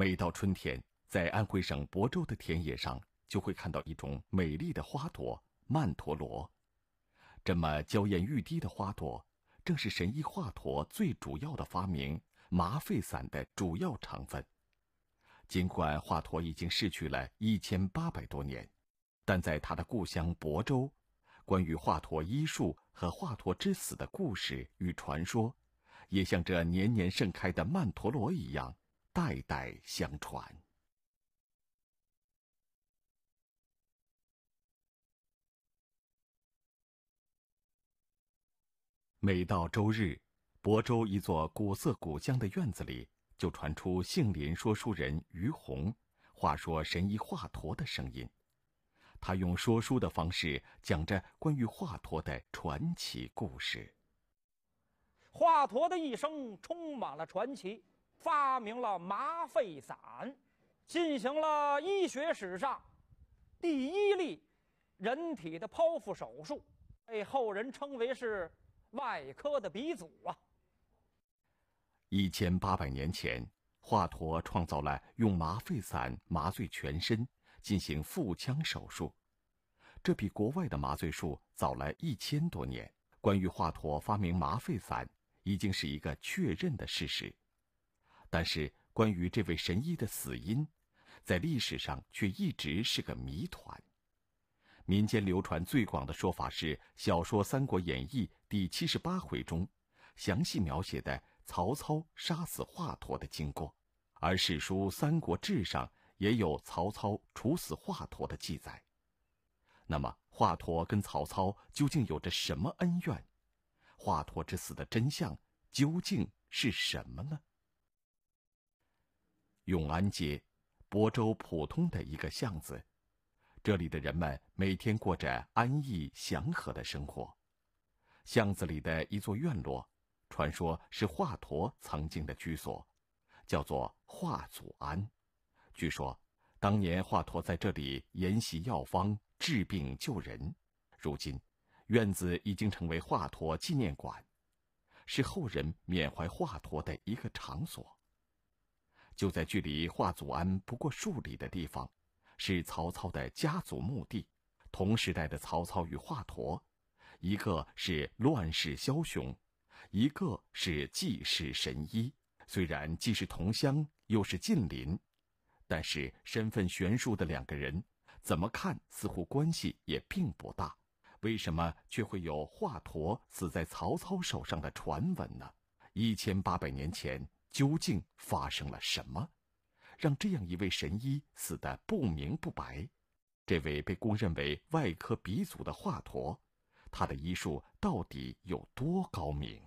每到春天，在安徽省亳州的田野上，就会看到一种美丽的花朵——曼陀罗。这么娇艳欲滴的花朵，正是神医华佗最主要的发明麻沸散的主要成分。尽管华佗已经逝去了一千八百多年，但在他的故乡亳州，关于华佗医术和华佗之死的故事与传说，也像这年年盛开的曼陀罗一样。代代相传。每到周日，亳州一座古色古香的院子里，就传出杏林说书人于洪，话说神医华佗的声音。他用说书的方式讲着关于华佗的传奇故事。华佗的一生充满了传奇。发明了麻沸散，进行了医学史上第一例人体的剖腹手术，被后人称为是外科的鼻祖啊。一千八百年前，华佗创造了用麻沸散麻醉全身进行腹腔手术，这比国外的麻醉术早了一千多年。关于华佗发明麻沸散，已经是一个确认的事实。但是，关于这位神医的死因，在历史上却一直是个谜团。民间流传最广的说法是，《小说三国演义》第七十八回中详细描写的曹操杀死华佗的经过，而史书《三国志》上也有曹操处死华佗的记载。那么，华佗跟曹操究竟有着什么恩怨？华佗之死的真相究竟是什么呢？永安街，亳州普通的一个巷子，这里的人们每天过着安逸祥和的生活。巷子里的一座院落，传说是华佗曾经的居所，叫做华祖庵。据说，当年华佗在这里研习药方、治病救人。如今，院子已经成为华佗纪念馆，是后人缅怀华佗的一个场所。就在距离华祖庵不过数里的地方，是曹操的家族墓地。同时代的曹操与华佗，一个是乱世枭雄，一个是济世神医。虽然既是同乡，又是近邻，但是身份悬殊的两个人，怎么看似乎关系也并不大。为什么却会有华佗死在曹操手上的传闻呢？一千八百年前。究竟发生了什么，让这样一位神医死得不明不白？这位被公认为外科鼻祖的华佗，他的医术到底有多高明？《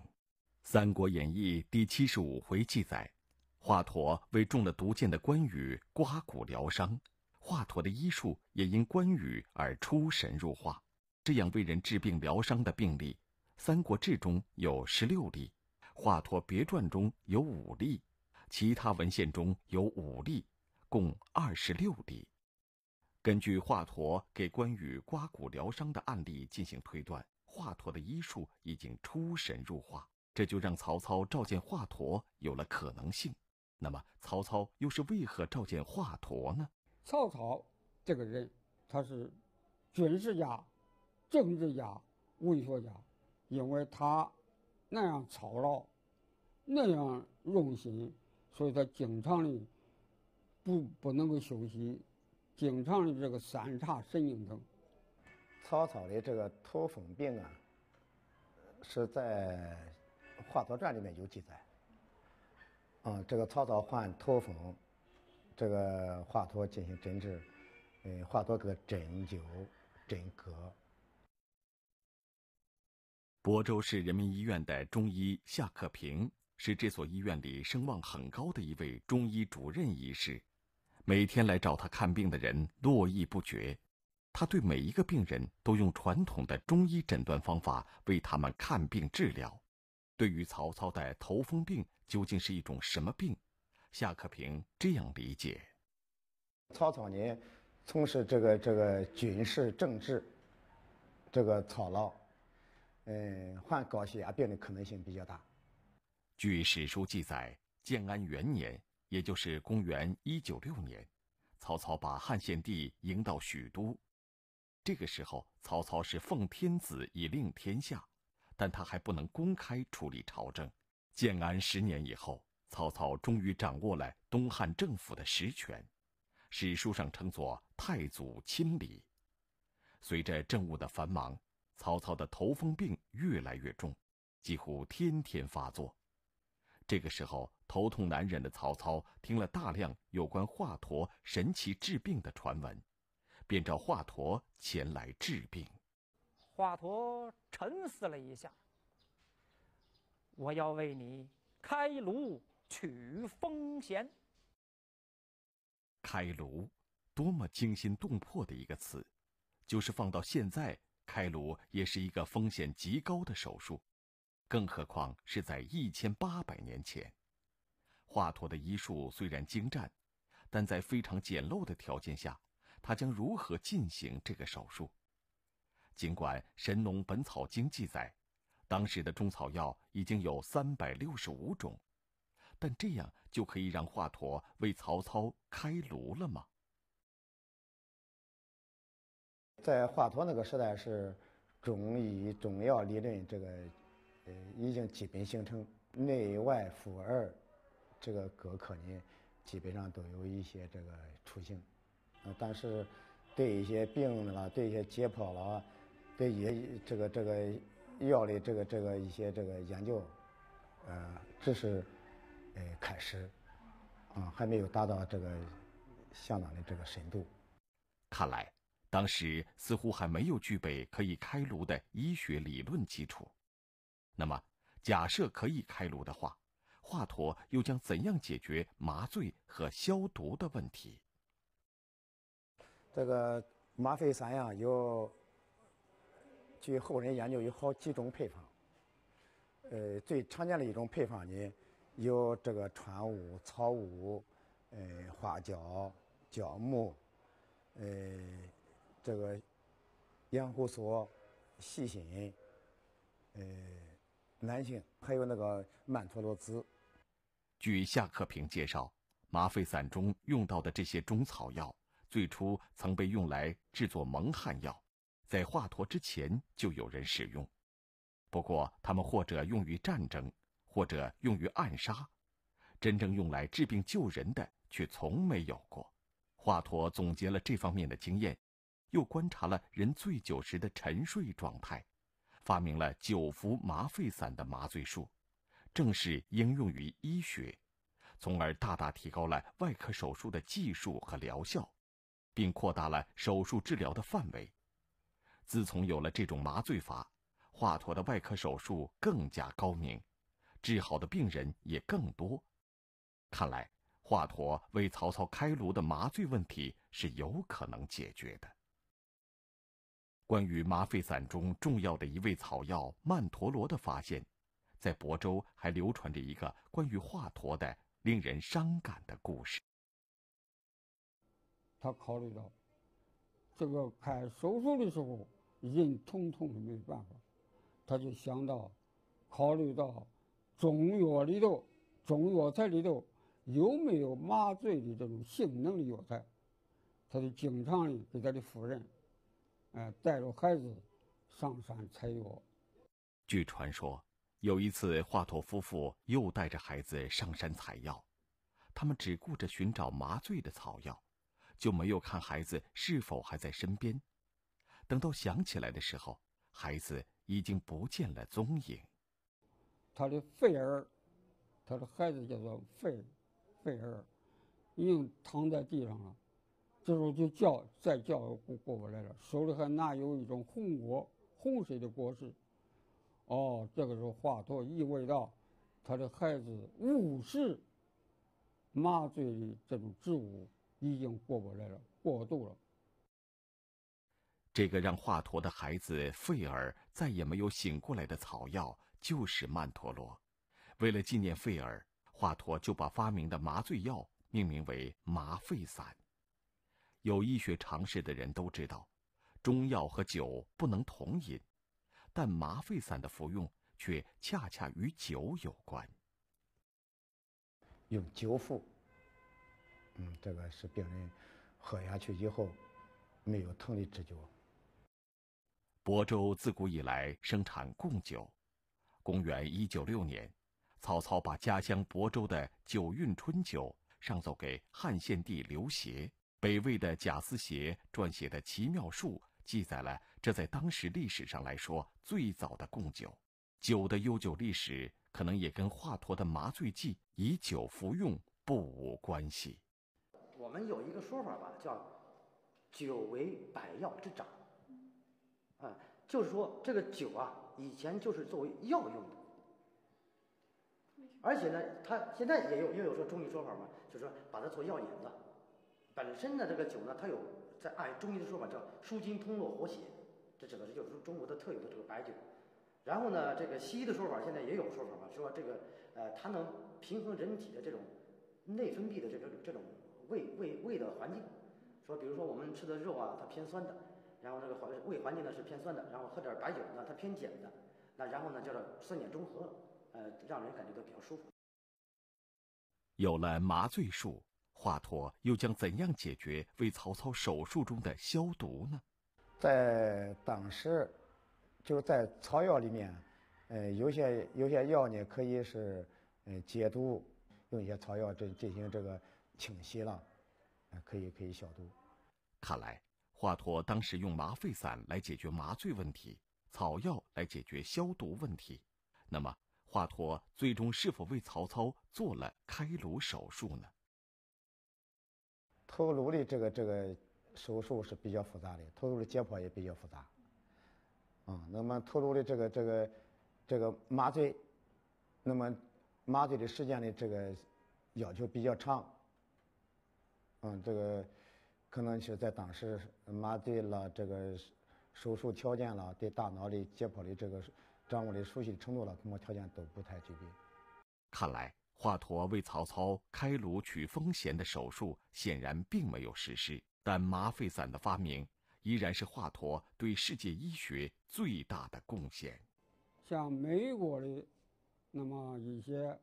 三国演义》第七十五回记载，华佗为中了毒箭的关羽刮骨疗伤，华佗的医术也因关羽而出神入化。这样为人治病疗伤的病例，《三国志》中有十六例。《华佗别传》中有五例，其他文献中有五例，共二十六例。根据华佗给关羽刮骨疗伤的案例进行推断，华佗的医术已经出神入化，这就让曹操召见华佗有了可能性。那么，曹操又是为何召见华佗呢？曹操这个人，他是军事家、政治家、文学家，因为他。那样操劳，那样用心，所以他经常的不不能够休息，经常的这个三叉神经疼。曹操的这个头风病啊，是在《华佗传》里面有记载。啊，这个曹操患头风，这个华佗进行诊治，呃，华佗给针灸针割。亳州市人民医院的中医夏克平是这所医院里声望很高的一位中医主任医师，每天来找他看病的人络绎不绝。他对每一个病人都用传统的中医诊断方法为他们看病治疗。对于曹操的头风病究竟是一种什么病，夏克平这样理解：曹操呢，从事这个这个军事政治，这个操劳。呃，患高血压病的可能性比较大。据史书记载，建安元年，也就是公元196年，曹操把汉献帝迎到许都。这个时候，曹操是奉天子以令天下，但他还不能公开处理朝政。建安十年以后，曹操终于掌握了东汉政府的实权，史书上称作“太祖亲理”。随着政务的繁忙。曹操的头风病越来越重，几乎天天发作。这个时候，头痛难忍的曹操听了大量有关华佗神奇治病的传闻，便找华佗前来治病。华佗沉思了一下：“我要为你开颅取风涎。”开颅，多么惊心动魄的一个词，就是放到现在。开颅也是一个风险极高的手术，更何况是在一千八百年前。华佗的医术虽然精湛，但在非常简陋的条件下，他将如何进行这个手术？尽管《神农本草经》记载，当时的中草药已经有三百六十五种，但这样就可以让华佗为曹操开颅了吗？在华佗那个时代，是中医中药理论这个呃已经基本形成，内外妇儿这个各科呢基本上都有一些这个雏形，呃，但是对一些病了，对一些解剖了，对一些这个这个药的这个这个一些这个研究，呃，只是呃开始，啊，还没有达到这个相当的这个深度，看来。当时似乎还没有具备可以开颅的医学理论基础。那么，假设可以开颅的话，华佗又将怎样解决麻醉和消毒的问题？这个麻沸散呀，有据后人研究有好几种配方。呃，最常见的一种配方呢，有这个川乌、草乌、呃花椒、椒木、呃。这个养护所细辛、呃、男性还有那个曼陀罗子。据夏克平介绍，麻沸散中用到的这些中草药，最初曾被用来制作蒙汗药，在华佗之前就有人使用。不过，他们或者用于战争，或者用于暗杀，真正用来治病救人的却从没有过。华佗总结了这方面的经验。又观察了人醉酒时的沉睡状态，发明了酒服麻沸散的麻醉术，正式应用于医学，从而大大提高了外科手术的技术和疗效，并扩大了手术治疗的范围。自从有了这种麻醉法，华佗的外科手术更加高明，治好的病人也更多。看来，华佗为曹操开颅的麻醉问题是有可能解决的。关于麻沸散中重要的一味草药曼陀罗的发现，在亳州还流传着一个关于华佗的令人伤感的故事。他考虑到，这个开手术的时候人痛痛的没办法，他就想到，考虑到中药里头、中药材里头有没有麻醉的这种性能的药材，他就经常的给他的夫人。呃，带着孩子上山采药。据传说，有一次华佗夫妇又带着孩子上山采药，他们只顾着寻找麻醉的草药，就没有看孩子是否还在身边。等到想起来的时候，孩子已经不见了踪影。他的肺儿，他的孩子叫做肺，肺儿，已经躺在地上了。这时候就叫，再叫过过不来了。手里还拿有一种红果、红色的果实。哦，这个时候华佗意味到，他的孩子误食麻醉的这种植物已经过不来了，过度了。这个让华佗的孩子费尔再也没有醒过来的草药就是曼陀罗。为了纪念费尔，华佗就把发明的麻醉药命名为麻沸散。有医学常识的人都知道，中药和酒不能同饮，但麻沸散的服用却恰恰与酒有关。用酒服，嗯，这个是病人喝下去以后没有疼的知觉。亳州自古以来生产贡酒。公元一九六年，曹操把家乡亳州的九韵春酒上奏给汉献帝刘协。北魏的贾思勰撰写的《奇妙术》记载了这在当时历史上来说最早的贡酒。酒的悠久历史可能也跟华佗的麻醉剂以酒服用不无关系。我们有一个说法吧，叫“酒为百药之长”。啊，就是说这个酒啊，以前就是作为药用的。而且呢，它现在也有也有说中医说法嘛，就是说把它做药引子。本身呢，这个酒呢，它有在按中医的说法叫舒筋通络、活血，这指的是就是中国的特有的这个白酒。然后呢，这个西医的说法现在也有说法了，说这个呃，它能平衡人体的这种内分泌的这个这种胃胃胃的环境。说比如说我们吃的肉啊，它偏酸的，然后这个环胃环境呢是偏酸的，然后喝点白酒呢，它偏碱的，那然后呢叫做酸碱中和，呃，让人感觉到比较舒服。有了麻醉术。华佗又将怎样解决为曹操手术中的消毒呢？在当时，就是在草药里面，呃，有些有些药呢可以是，呃解毒，用一些草药进进行这个清洗了，呃，可以可以消毒。看来华佗当时用麻沸散来解决麻醉问题，草药来解决消毒问题。那么，华佗最终是否为曹操做了开颅手术呢？头颅的这个这个手术是比较复杂的，头颅的解剖也比较复杂。啊，那么头颅的这个这个这个麻醉，那么麻醉的时间的这个要求比较长。嗯，这个可能是在当时麻醉了这个手术条件了，对大脑的解剖的这个掌握的熟悉程度了，恐怕条件都不太具备。看来。华佗为曹操开颅取风涎的手术显然并没有实施，但麻沸散的发明依然是华佗对世界医学最大的贡献。像美国的那么一些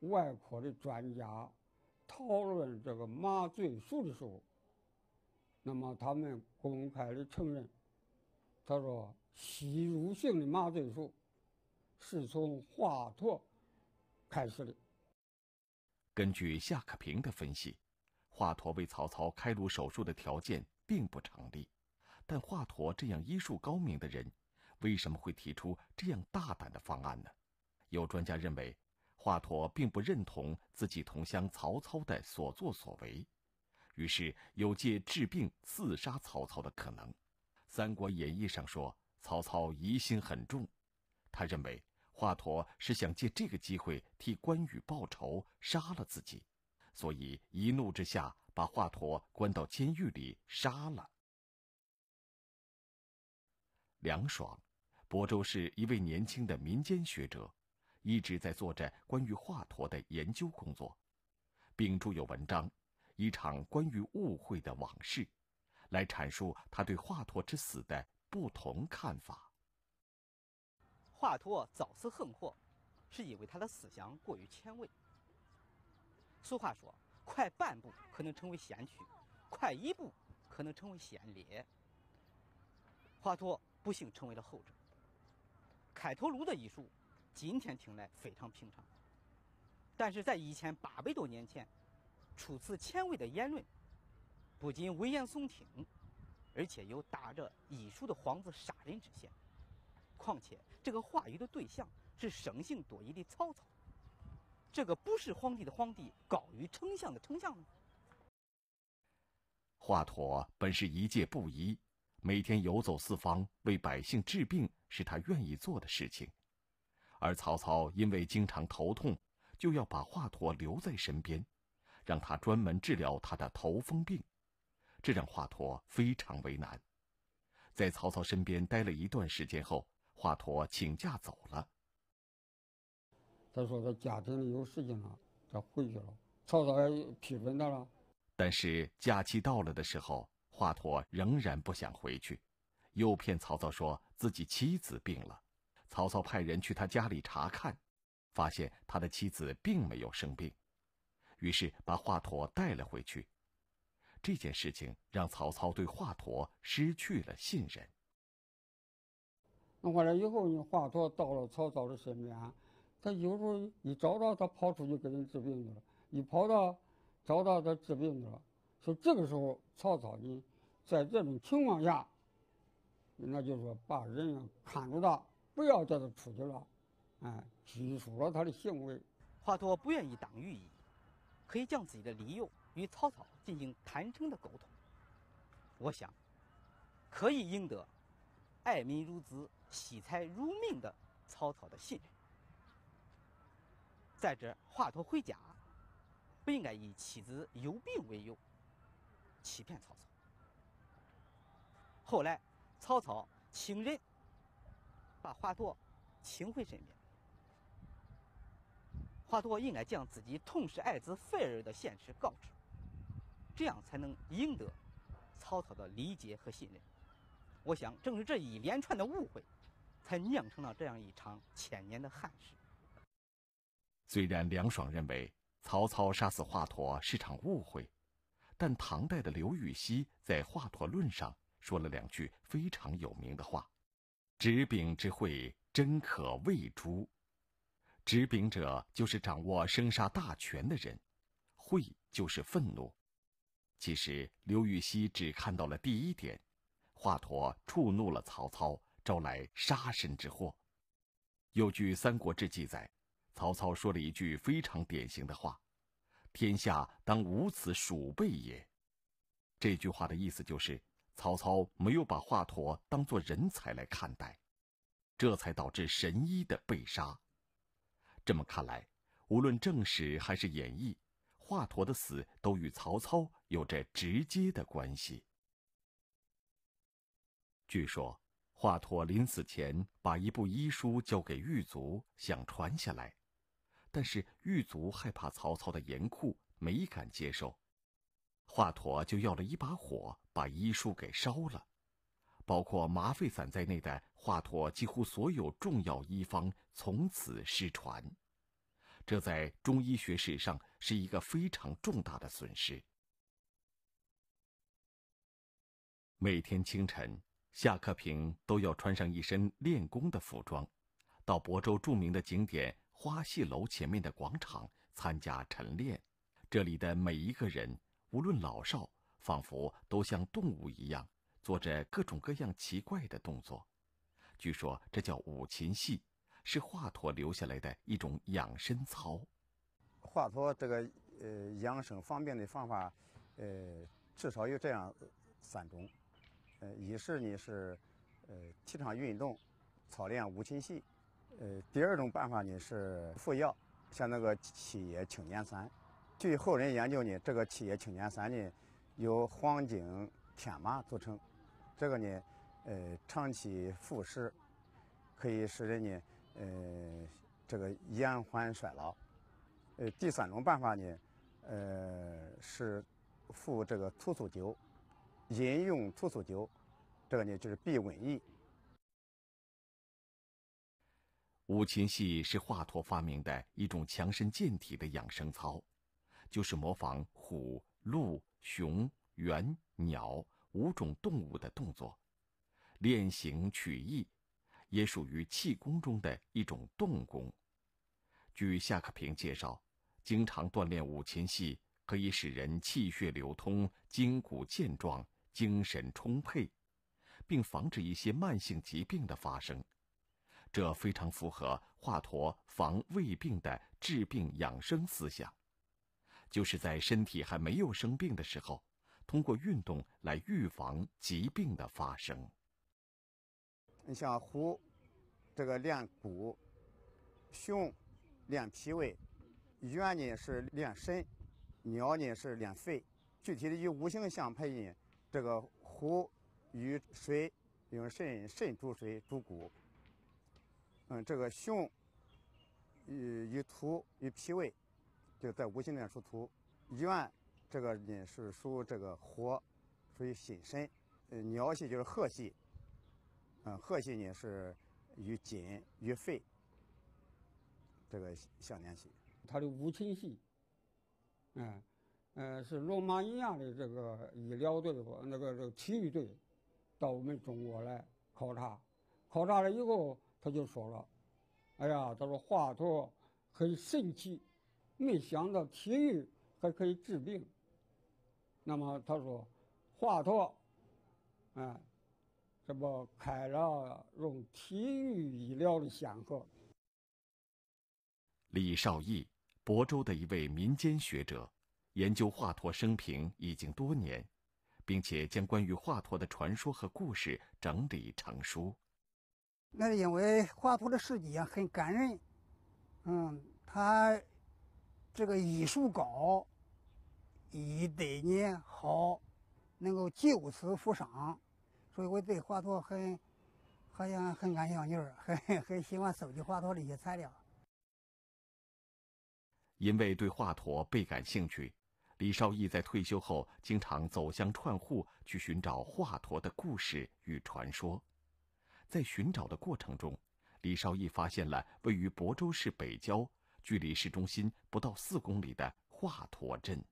外科的专家讨论这个麻醉术的时候，那么他们公开的承认，他说吸入性的麻醉术是从华佗开始的。根据夏克平的分析，华佗为曹操开颅手术的条件并不成立。但华佗这样医术高明的人，为什么会提出这样大胆的方案呢？有专家认为，华佗并不认同自己同乡曹操的所作所为，于是有借治病刺杀曹操的可能。《三国演义》上说，曹操疑心很重，他认为。华佗是想借这个机会替关羽报仇，杀了自己，所以一怒之下把华佗关到监狱里杀了。梁爽，亳州市一位年轻的民间学者，一直在做着关于华佗的研究工作，并著有文章《一场关于误会的往事》，来阐述他对华佗之死的不同看法。华佗早死横祸，是因为他的思想过于前卫。俗话说：“快半步可能成为先驱，快一步可能成为先烈。”华佗不幸成为了后者。开头颅的医术，今天听来非常平常，但是在一千八百多年前，出此前卫的言论，不仅危言耸听，而且有打着医术的幌子杀人之嫌。况且，这个话语的对象是生性多疑的曹操。这个不是皇帝的皇帝，高于丞相的丞相呢？华佗本是一介布衣，每天游走四方为百姓治病，是他愿意做的事情。而曹操因为经常头痛，就要把华佗留在身边，让他专门治疗他的头风病，这让华佗非常为难。在曹操身边待了一段时间后，华佗请假走了。他说他家庭里有事情了，他回去了。曹操也批准他了。但是假期到了的时候，华佗仍然不想回去，诱骗曹操说自己妻子病了。曹操派人去他家里查看，发现他的妻子并没有生病，于是把华佗带了回去。这件事情让曹操对华佗失去了信任。弄过来以后，你华佗到了曹操的身边，他有时候一找到他跑出去给人治病去了，一跑到，找到他治病去了，所以这个时候曹操呢，在这种情况下，那就说把人看住他，不要叫他出去了，哎，拘束了他的行为。华佗不愿意当御医，可以将自己的理由与曹操进行坦诚的沟通，我想，可以赢得。爱民如子、惜财如命的曹操的信任。再者，华佗回家，不应该以妻子有病为由欺骗曹操。后来，曹操请人把华佗请回身边。华佗应该将自己痛失爱子废儿的现实告知，这样才能赢得曹操的理解和信任。我想，正是这一连串的误会，才酿成了这样一场千年的憾事。虽然梁爽认为曹操杀死华佗是场误会，但唐代的刘禹锡在《华佗论》上说了两句非常有名的话：“执柄之会，真可畏诛。”执柄者就是掌握生杀大权的人，会就是愤怒。其实，刘禹锡只看到了第一点。华佗触怒了曹操，招来杀身之祸。有据《三国志》记载，曹操说了一句非常典型的话：“天下当无此鼠辈也。”这句话的意思就是，曹操没有把华佗当作人才来看待，这才导致神医的被杀。这么看来，无论正史还是演义，华佗的死都与曹操有着直接的关系。据说，华佗临死前把一部医书交给狱卒，想传下来，但是狱卒害怕曹操的严酷，没敢接受。华佗就要了一把火，把医书给烧了，包括麻沸散在内的华佗几乎所有重要医方从此失传，这在中医学史上是一个非常重大的损失。每天清晨。下课平都要穿上一身练功的服装，到亳州著名的景点花戏楼前面的广场参加晨练。这里的每一个人，无论老少，仿佛都像动物一样，做着各种各样奇怪的动作。据说这叫五禽戏，是华佗留下来的一种养生操。华佗这个呃养生方便的方法，呃，至少有这样三种。一是呢是，呃，提倡运动、操练、五禽戏，呃，第二种办法呢是服药，像那个七叶青年散。据后人研究呢，这个七叶青年散呢，由黄精、天麻组成。这个呢，呃，长期服食，可以使人呢，呃，这个延缓衰老。呃，第三种办法呢，呃，是服这个屠苏酒。饮用屠苏酒，这个呢就是避瘟疫。五禽戏是华佗发明的一种强身健体的养生操，就是模仿虎、鹿、熊、猿、鸟五种动物的动作，练形取意，也属于气功中的一种动功。据夏克平介绍，经常锻炼五禽戏可以使人气血流通，筋骨健壮。精神充沛，并防止一些慢性疾病的发生，这非常符合华佗防胃病的治病养生思想，就是在身体还没有生病的时候，通过运动来预防疾病的发生。你像虎，这个练骨；熊，练脾胃；猿呢是练肾；鸟呢是练肺。具体的以五行相配呢。这个虎与水，用肾，肾主水，主骨。嗯，这个熊与与土与脾胃，就在五行里面属土。元这个呢是属这个火，属于心肾。嗯，鸟系就是鹤系，嗯，鹤系呢是与金与肺这个相联系。它的五禽系，嗯。呃，是罗马尼亚的这个医疗队，那个这个体育队，到我们中国来考察。考察了以后，他就说了：“哎呀，他说华佗很神奇，没想到体育还可以治病。”那么他说：“华佗，哎，这不开了用体育医疗的先河。”李少义，亳州的一位民间学者。研究华佗生平已经多年，并且将关于华佗的传说和故事整理成书。那是因为华佗的事迹啊很感人，嗯，他这个医术高，医对你好，能够救死扶伤，所以我对华佗很，好像很感兴趣，很很喜欢收集华佗的一些材料。因为对华佗倍感兴趣。李绍义在退休后，经常走乡串户去寻找华佗的故事与传说。在寻找的过程中，李绍义发现了位于亳州市北郊、距离市中心不到四公里的华佗镇。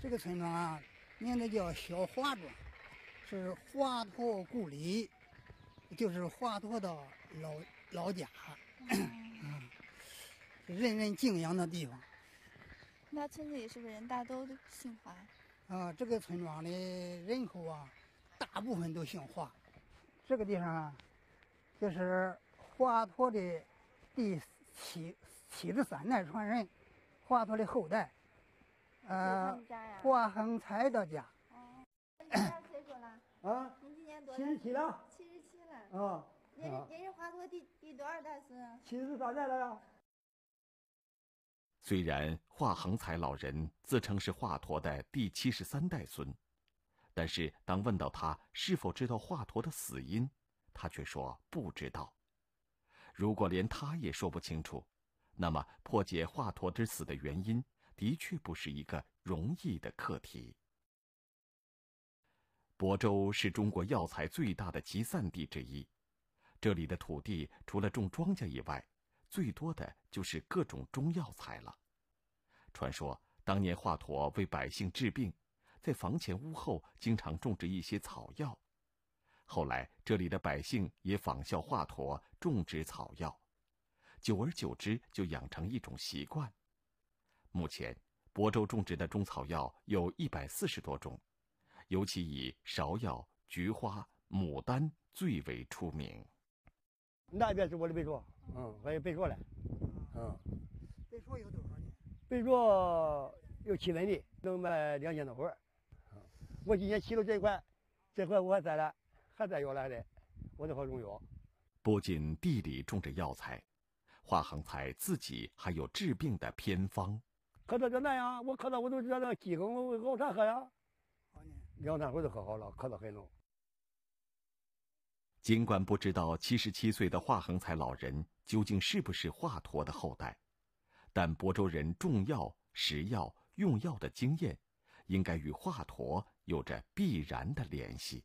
这个村庄啊，名字叫小华庄，是华佗故里，就是华佗的老老家，嗯，人人敬仰的地方。那村子里是不是人大都姓华？啊，这个村庄的人口啊，大部分都姓华。这个地方啊，就是华佗的第七、七十三代传人，华佗的后代。嗯。华恒才的家。哦。您岁数了？啊，您今年多大？七十七了。七十七了。啊，您是您是华佗第第多少代孙？七十三代了呀。虽然华恒才老人自称是华佗的第七十三代孙，但是当问到他是否知道华佗的死因，他却说不知道。如果连他也说不清楚，那么破解华佗之死的原因的确不是一个容易的课题。亳州是中国药材最大的集散地之一，这里的土地除了种庄稼以外。最多的就是各种中药材了。传说当年华佗为百姓治病，在房前屋后经常种植一些草药。后来这里的百姓也仿效华佗种植草药，久而久之就养成一种习惯。目前，亳州种植的中草药有一百四十多种，尤其以芍药、菊花、牡丹最为出名。那边是我的被告，嗯，还有被告嘞，嗯，被告有多少斤？贝硕有七分地，能卖两千多块。我今年起了这一块，这块我还栽了，还栽药来的，我能好中药。不仅地里种着药材，花恒才自己还有治病的偏方。咳嗽就那样，我咳嗽我就知道那个鸡公熬啥喝呀。两三回就喝好了，咳嗽很浓。尽管不知道七十七岁的华恒才老人究竟是不是华佗的后代，但亳州人种药、食药、用药的经验，应该与华佗有着必然的联系。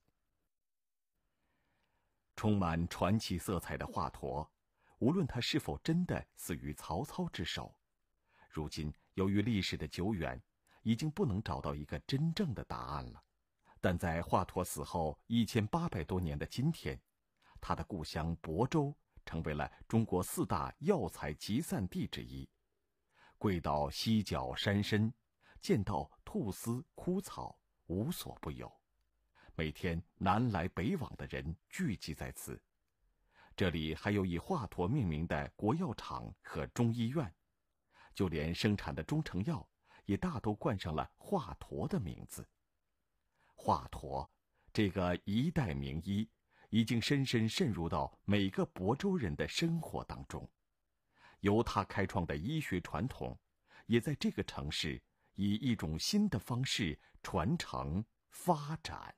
充满传奇色彩的华佗，无论他是否真的死于曹操之手，如今由于历史的久远，已经不能找到一个真正的答案了。但在华佗死后一千八百多年的今天，他的故乡亳州成为了中国四大药材集散地之一，贵到犀角、山参，见到兔丝、枯草，无所不有。每天南来北往的人聚集在此，这里还有以华佗命名的国药厂和中医院，就连生产的中成药也大都冠上了华佗的名字。华佗，这个一代名医。已经深深渗入到每个亳州人的生活当中，由他开创的医学传统，也在这个城市以一种新的方式传承发展。